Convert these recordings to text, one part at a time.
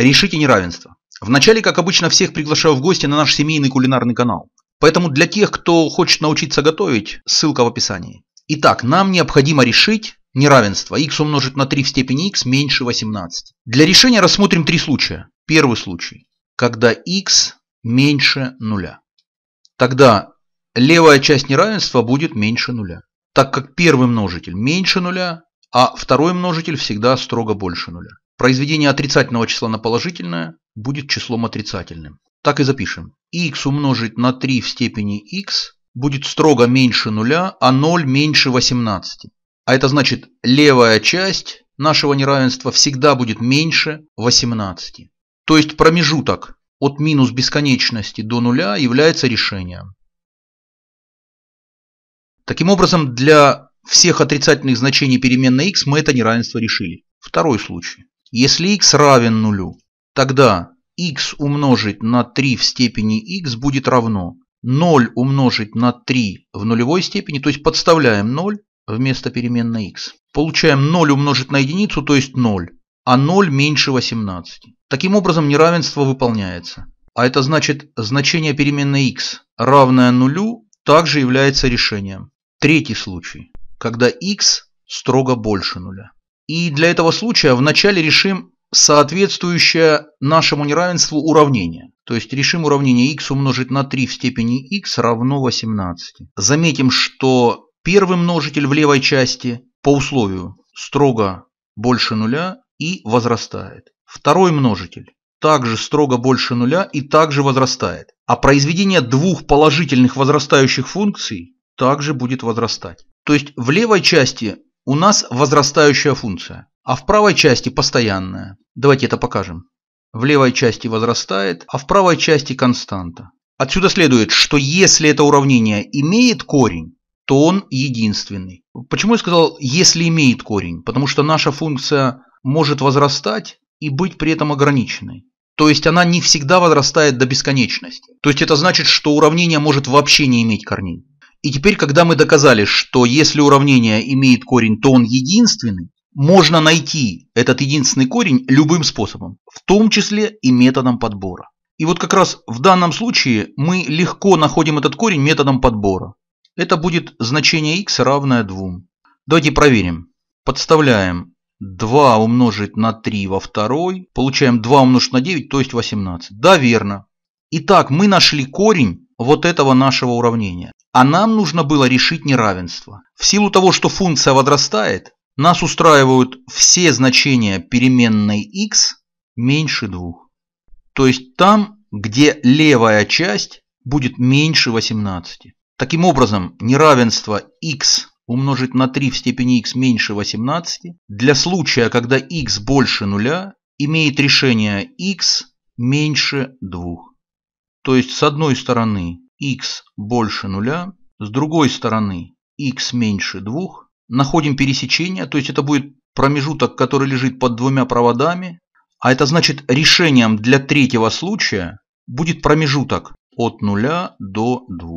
Решите неравенство. Вначале, как обычно, всех приглашаю в гости на наш семейный кулинарный канал. Поэтому для тех, кто хочет научиться готовить, ссылка в описании. Итак, нам необходимо решить неравенство. x умножить на 3 в степени x меньше 18. Для решения рассмотрим три случая. Первый случай, когда x меньше нуля. Тогда левая часть неравенства будет меньше нуля. Так как первый множитель меньше нуля, а второй множитель всегда строго больше нуля. Произведение отрицательного числа на положительное будет числом отрицательным. Так и запишем. x умножить на 3 в степени x будет строго меньше нуля, а 0 меньше 18. А это значит, левая часть нашего неравенства всегда будет меньше 18. То есть промежуток от минус бесконечности до нуля является решением. Таким образом, для всех отрицательных значений переменной x мы это неравенство решили. Второй случай. Если x равен нулю, тогда x умножить на 3 в степени x будет равно 0 умножить на 3 в нулевой степени, то есть подставляем 0 вместо переменной x. Получаем 0 умножить на единицу, то есть 0, а 0 меньше 18. Таким образом неравенство выполняется. А это значит значение переменной x, равное нулю, также является решением. Третий случай, когда x строго больше нуля. И для этого случая вначале решим соответствующее нашему неравенству уравнение. То есть решим уравнение x умножить на 3 в степени x равно 18. Заметим, что первый множитель в левой части по условию строго больше нуля и возрастает. Второй множитель также строго больше нуля и также возрастает. А произведение двух положительных возрастающих функций также будет возрастать. То есть в левой части у нас возрастающая функция, а в правой части постоянная. Давайте это покажем. В левой части возрастает, а в правой части константа. Отсюда следует, что если это уравнение имеет корень, то он единственный. Почему я сказал «если имеет корень»? Потому что наша функция может возрастать и быть при этом ограниченной. То есть она не всегда возрастает до бесконечности. То есть это значит, что уравнение может вообще не иметь корней. И теперь, когда мы доказали, что если уравнение имеет корень, то он единственный, можно найти этот единственный корень любым способом, в том числе и методом подбора. И вот как раз в данном случае мы легко находим этот корень методом подбора. Это будет значение x равное 2. Давайте проверим. Подставляем 2 умножить на 3 во второй. Получаем 2 умножить на 9, то есть 18. Да, верно. Итак, мы нашли корень вот этого нашего уравнения. А нам нужно было решить неравенство. В силу того, что функция возрастает, нас устраивают все значения переменной x меньше 2. То есть там, где левая часть будет меньше 18. Таким образом, неравенство x умножить на 3 в степени x меньше 18 для случая, когда x больше нуля, имеет решение x меньше 2. То есть с одной стороны x больше нуля, с другой стороны x меньше 2. Находим пересечение, то есть это будет промежуток, который лежит под двумя проводами. А это значит решением для третьего случая будет промежуток от 0 до 2.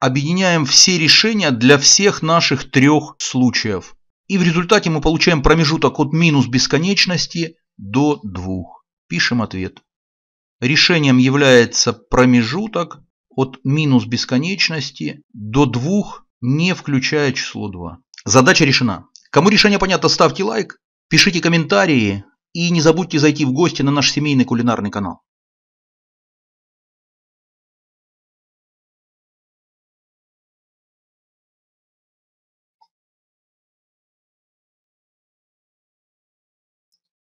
Объединяем все решения для всех наших трех случаев. И в результате мы получаем промежуток от минус бесконечности до 2. Пишем ответ. Решением является промежуток от минус бесконечности до 2, не включая число 2. Задача решена. Кому решение понятно, ставьте лайк, пишите комментарии и не забудьте зайти в гости на наш семейный кулинарный канал.